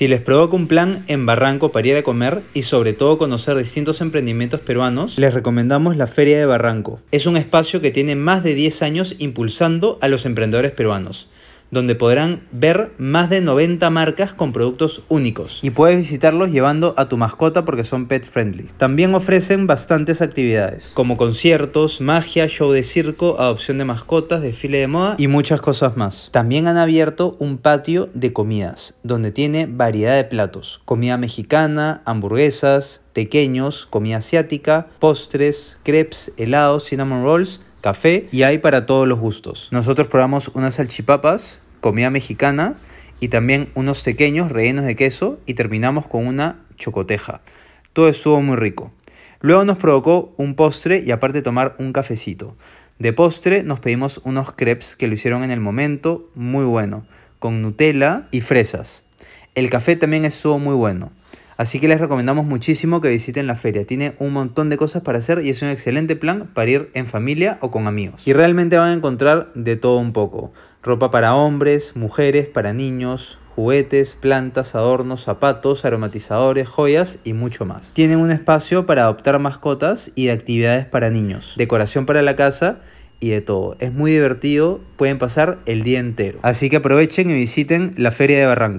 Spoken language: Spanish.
Si les provoca un plan en Barranco para ir a comer y sobre todo conocer distintos emprendimientos peruanos, les recomendamos la Feria de Barranco. Es un espacio que tiene más de 10 años impulsando a los emprendedores peruanos donde podrán ver más de 90 marcas con productos únicos. Y puedes visitarlos llevando a tu mascota porque son pet friendly. También ofrecen bastantes actividades, como conciertos, magia, show de circo, adopción de mascotas, desfile de moda y muchas cosas más. También han abierto un patio de comidas, donde tiene variedad de platos, comida mexicana, hamburguesas, pequeños, comida asiática, postres, crepes, helados, cinnamon rolls, café y hay para todos los gustos. Nosotros probamos unas salchipapas, comida mexicana y también unos pequeños rellenos de queso y terminamos con una chocoteja. Todo estuvo muy rico. Luego nos provocó un postre y aparte tomar un cafecito. De postre nos pedimos unos crepes que lo hicieron en el momento, muy bueno, con Nutella y fresas. El café también estuvo muy bueno. Así que les recomendamos muchísimo que visiten la feria. Tiene un montón de cosas para hacer y es un excelente plan para ir en familia o con amigos. Y realmente van a encontrar de todo un poco. Ropa para hombres, mujeres, para niños, juguetes, plantas, adornos, zapatos, aromatizadores, joyas y mucho más. Tienen un espacio para adoptar mascotas y actividades para niños, decoración para la casa y de todo. Es muy divertido, pueden pasar el día entero. Así que aprovechen y visiten la Feria de Barranco.